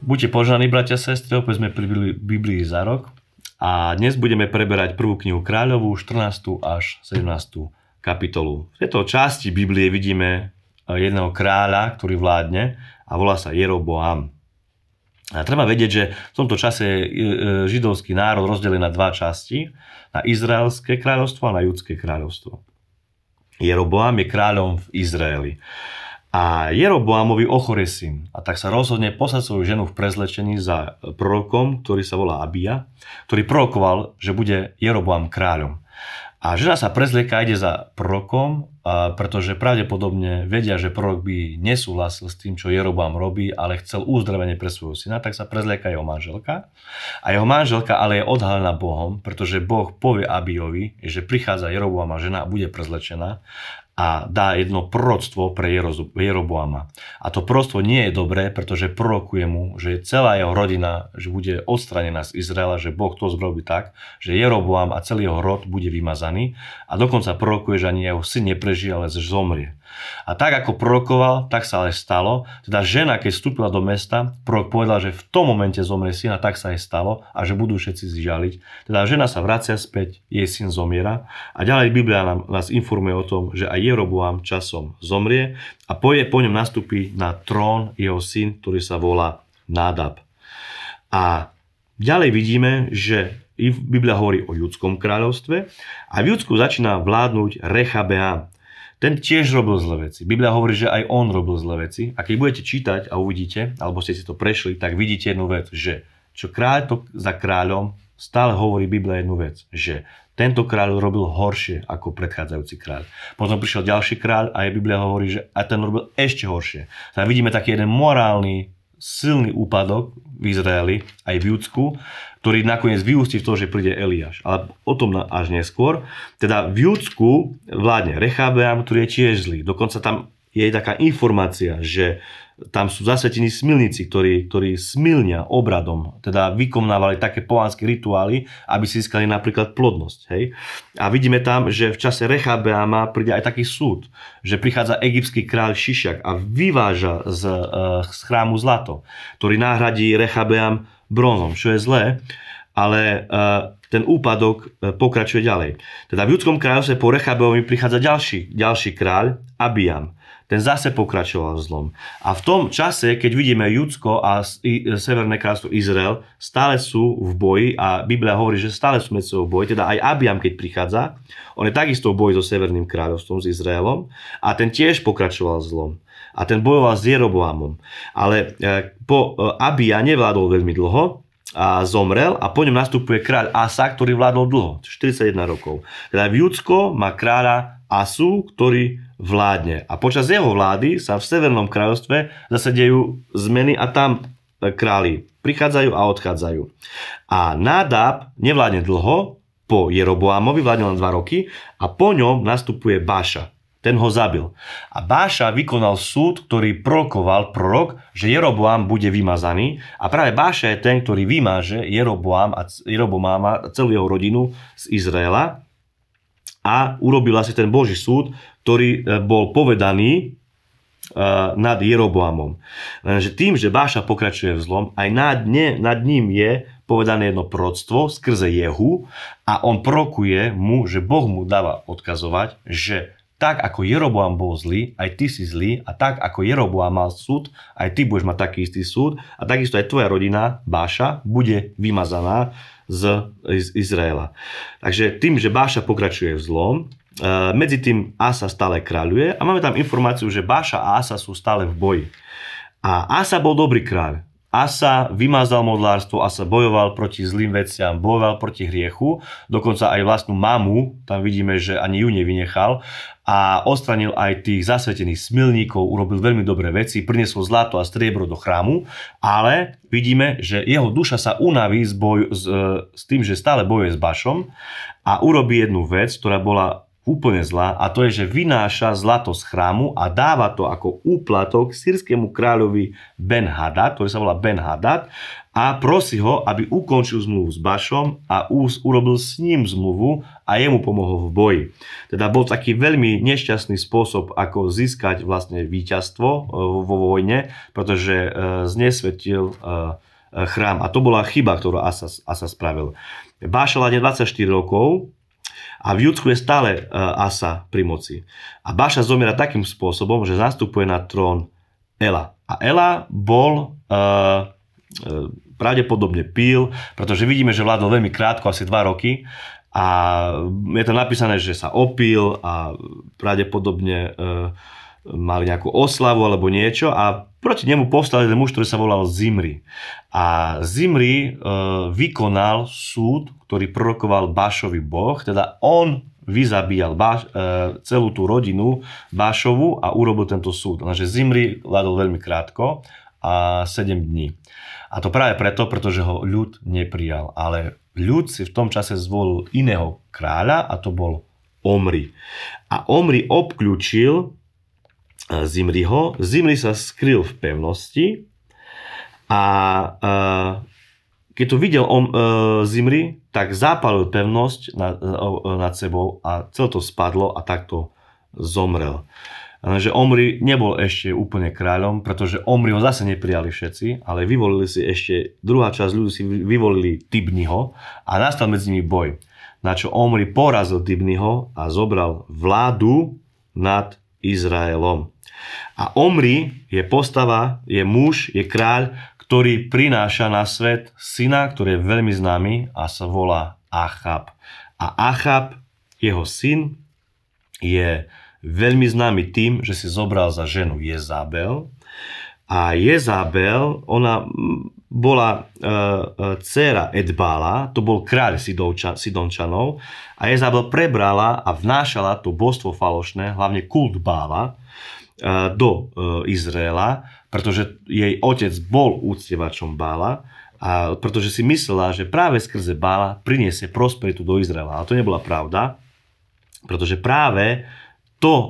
Buďte požaní bratia a sestry, opäť sme pri Biblii za rok. A dnes budeme preberať prvú knihu Kráľovú, 14. až 17. kapitolu. V tejto časti Biblie vidíme e, jedného kráľa, ktorý vládne a volá sa Jeroboam. A treba vedieť, že v tomto čase je e, židovský národ rozdelený na dva časti, na izraelské kráľovstvo a na judské kráľovstvo. Jeroboam je kráľom v Izraeli. A Jeroboamovi syn. A tak sa rozhodne poslať svoju ženu v prezlečení za prorokom, ktorý sa volá Abia, ktorý prorokoval, že bude Jeroboam kráľom. A žena sa prezlieka ide za prorokom, pretože pravdepodobne vedia, že prorok by nesúhlasil s tým, čo Jeroboam robí, ale chcel uzdravenie pre svojho syna, tak sa prezlieka jeho manželka. A jeho manželka ale je odhalená Bohom, pretože Boh povie Abiovi, že prichádza Jeroboama žena a bude prezlečená a dá jedno proroctvo pre Jeroboama. A to proroctvo nie je dobré, pretože prorokuje mu, že celá jeho rodina že bude odstranená z Izraela, že Boh to zrobí tak, že Jeroboam a celý jeho rod bude vymazaný a dokonca prorokuje, že ani jeho syn neprežije, ale zomrie. A tak ako prorokoval, tak sa ale stalo. Teda žena, keď vstúpila do mesta, prorok povedal, že v tom momente zomrie syn a tak sa aj stalo a že budú všetci zžaliť. Teda žena sa vracia späť, jej syn zomiera. A ďalej Biblia nám, nás informuje o tom, že aj Jeroboam časom zomrie a po, je, po ňom nastúpi na trón jeho syn, ktorý sa volá Nádab. A ďalej vidíme, že Biblia hovorí o judskom kráľovstve a v Judsku začína vládnuť Rechabeam ten tiež robil zlé veci. Biblia hovorí, že aj on robil zlé veci. A keď budete čítať a uvidíte, alebo ste si to prešli, tak vidíte jednu vec, že čo kráľ to za kráľom, stále hovorí Biblia jednu vec, že tento kráľ robil horšie ako predchádzajúci kráľ. Potom prišiel ďalší kráľ a aj Biblia hovorí, že a ten robil ešte horšie. Tak vidíme taký jeden morálny silný úpadok v Izraeli, aj v Judsku, ktorý nakoniec vyústi v to, že príde Eliáš. Ale o tom až neskôr. Teda v Judsku vládne Rechabeam, ktorý je tiež zlý. Dokonca tam je taká informácia, že tam sú zasvetení smilníci, ktorí, ktorí smilnia obradom, teda vykonávali také pohanské rituály, aby získali napríklad plodnosť. Hej? A vidíme tam, že v čase Rechabeama príde aj taký súd, že prichádza egyptský kráľ Šišak a vyváža z, eh, z chrámu zlato, ktorý náhradí Rechabeam bronzom, čo je zlé, ale eh, ten úpadok eh, pokračuje ďalej. Teda v ľudskom kráľovstve po Rechabeovi prichádza ďalší, ďalší kráľ, Abiam ten zase pokračoval v zlom. A v tom čase, keď vidíme Judsko a Severné kráľstvo Izrael, stále sú v boji a Biblia hovorí, že stále sú medzi sebou v boji, teda aj Abiam, keď prichádza, on je takisto v boji so Severným kráľovstvom, s Izraelom a ten tiež pokračoval v zlom. A ten bojoval s Jeroboamom. Ale e, po e, Abia nevládol veľmi dlho, a zomrel a po ňom nastupuje kráľ Asa, ktorý vládol dlho, 41 rokov. Teda Judsko má kráľa Asu, ktorý vládne. A počas jeho vlády sa v Severnom kráľovstve zase dejú zmeny a tam králi prichádzajú a odchádzajú. A nádab nevládne dlho, po Jeroboámovi vládne len dva roky a po ňom nastupuje Báša. Ten ho zabil. A Báša vykonal súd, ktorý prorokoval prorok, že Jeroboám bude vymazaný a práve Báša je ten, ktorý vymaže Jeroboám a Jeroboáma celú jeho rodinu z Izraela a urobil asi ten Boží súd, ktorý e, bol povedaný e, nad Jeroboamom. Lenže tým, že Báša pokračuje v zlom, aj nad, ne, nad ním je povedané jedno proroctvo skrze Jehu a on prokuje mu, že Boh mu dáva odkazovať, že tak ako Jeroboam bol zlý, aj ty si zlý a tak ako Jeroboam mal súd, aj ty budeš mať taký istý súd a takisto aj tvoja rodina, Báša, bude vymazaná z, z Izraela. Takže tým, že Báša pokračuje v zlom, eh, medzi tým Asa stále kráľuje a máme tam informáciu, že Báša a Asa sú stále v boji. A Asa bol dobrý kráľ, Asa vymazal modlárstvo, Asa bojoval proti zlým veciam, bojoval proti hriechu, dokonca aj vlastnú mamu, tam vidíme, že ani ju nevynechal a ostranil aj tých zasvetených smilníkov, urobil veľmi dobré veci, priniesol zlato a striebro do chrámu, ale vidíme, že jeho duša sa unaví s, boj, s, e, s tým, že stále bojuje s Bašom a urobí jednu vec, ktorá bola úplne zlá a to je, že vynáša zlato z chrámu a dáva to ako úplatok sírskému kráľovi Ben Hadad, ktorý sa volá Ben Hadad a prosí ho, aby ukončil zmluvu s Bašom a ús urobil s ním zmluvu a jemu pomohol v boji. Teda bol taký veľmi nešťastný spôsob, ako získať vlastne víťazstvo e, vo vojne, pretože e, znesvetil e, chrám. A to bola chyba, ktorú Asa, Asa spravil. Báš 24 rokov, a v Judsku je stále e, Asa pri moci. A Baša zomiera takým spôsobom, že zastupuje na trón Ela. A Ela bol uh, pravdepodobne pil, pretože vidíme, že vládol veľmi krátko, asi 2 roky. A je tam napísané, že sa opil a pravdepodobne e, mal nejakú oslavu alebo niečo a Proti nemu povstal jeden muž, ktorý sa volal Zimri. A Zimri e, vykonal súd, ktorý prorokoval Bašovi Boh, teda on vyzabíjal Baš, e, celú tú rodinu Bašovu a urobil tento súd. Takže Zimri vládol veľmi krátko, a 7 dní. A to práve preto, pretože ho ľud neprijal. Ale ľud si v tom čase zvolil iného kráľa a to bol Omri. A Omri obklúčil Zimriho. Zimri sa skryl v pevnosti a e, keď to videl on, e, Zimri, tak zápalil pevnosť nad, e, nad sebou a celé to spadlo a takto zomrel. Lenže Omri nebol ešte úplne kráľom, pretože Omri ho zase neprijali všetci, ale vyvolili si ešte, druhá časť ľudí si vyvolili Tibniho a nastal medzi nimi boj. Na čo Omri porazil Tibniho a zobral vládu nad Izraelom. A Omri je postava, je muž, je kráľ, ktorý prináša na svet syna, ktorý je veľmi známy a sa volá Achab. A Achab, jeho syn, je veľmi známy tým, že si zobral za ženu Jezabel. A Jezabel, ona bola e, e, dcera Edbala, to bol kráľ Sidovča, Sidončanov, a Jezabel prebrala a vnášala to božstvo falošné, hlavne kult Bála do e, Izraela, pretože jej otec bol úctievačom Bála a pretože si myslela, že práve skrze Bála priniesie prosperitu do Izraela. A to nebola pravda, pretože práve to e,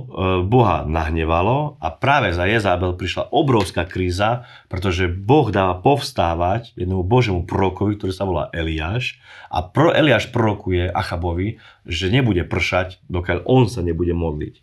Boha nahnevalo a práve za Jezabel prišla obrovská kríza, pretože Boh dáva povstávať jednému Božemu prorokovi, ktorý sa volá Eliáš a pro, Eliáš prorokuje Achabovi, že nebude pršať, dokiaľ on sa nebude modliť.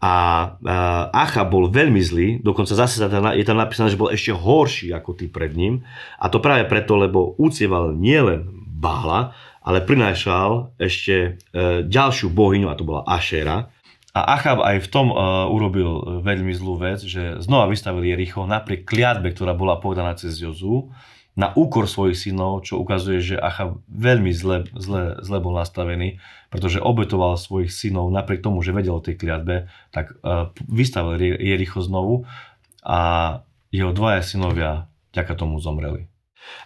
A e, Acha bol veľmi zlý, dokonca zase je tam napísané, že bol ešte horší ako tí pred ním. A to práve preto, lebo úcieval nielen Bála, ale prinášal ešte e, ďalšiu bohyňu, a to bola Ašera. A Achab aj v tom e, urobil veľmi zlú vec, že znova vystavil Jericho napriek kliatbe, ktorá bola povedaná cez Jozu na úkor svojich synov, čo ukazuje, že Achab veľmi zle, zle, zle bol nastavený, pretože obetoval svojich synov napriek tomu, že vedel o tej kliatbe, tak uh, vystavil Jericho znovu a jeho dvaja synovia ďaká tomu zomreli.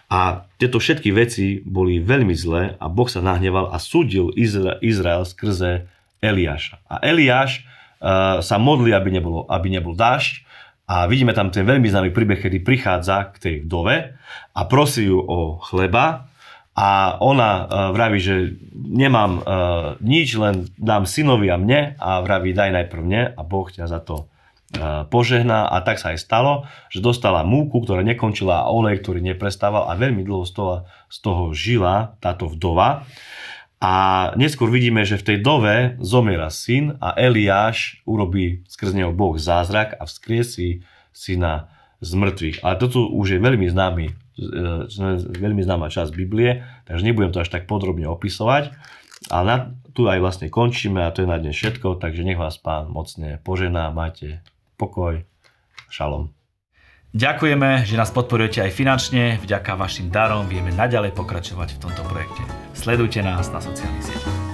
A tieto všetky veci boli veľmi zlé a Boh sa nahneval a súdil Izra- Izrael skrze Eliáša. A Eliáš uh, sa modlí, aby nebol, aby nebol dážď, a vidíme tam ten veľmi známy príbeh, kedy prichádza k tej vdove a prosí ju o chleba a ona e, vraví, že nemám e, nič, len dám synovi a mne a vraví, daj najprv mne a Boh ťa za to e, požehná a tak sa aj stalo, že dostala múku, ktorá nekončila a olej, ktorý neprestával a veľmi dlho z toho, z toho žila táto vdova. A neskôr vidíme, že v tej dove zomiera syn a Eliáš urobí skrz neho Boh zázrak a vzkriesí syna z mŕtvych. Ale toto už je veľmi známy, e, veľmi známa časť Biblie, takže nebudem to až tak podrobne opisovať. A na, tu aj vlastne končíme a to je na dnes všetko, takže nech vás pán mocne požená, máte pokoj, šalom. Ďakujeme, že nás podporujete aj finančne, vďaka vašim darom vieme naďalej pokračovať v tomto projekte sledujte nás na sociálnych sieťach.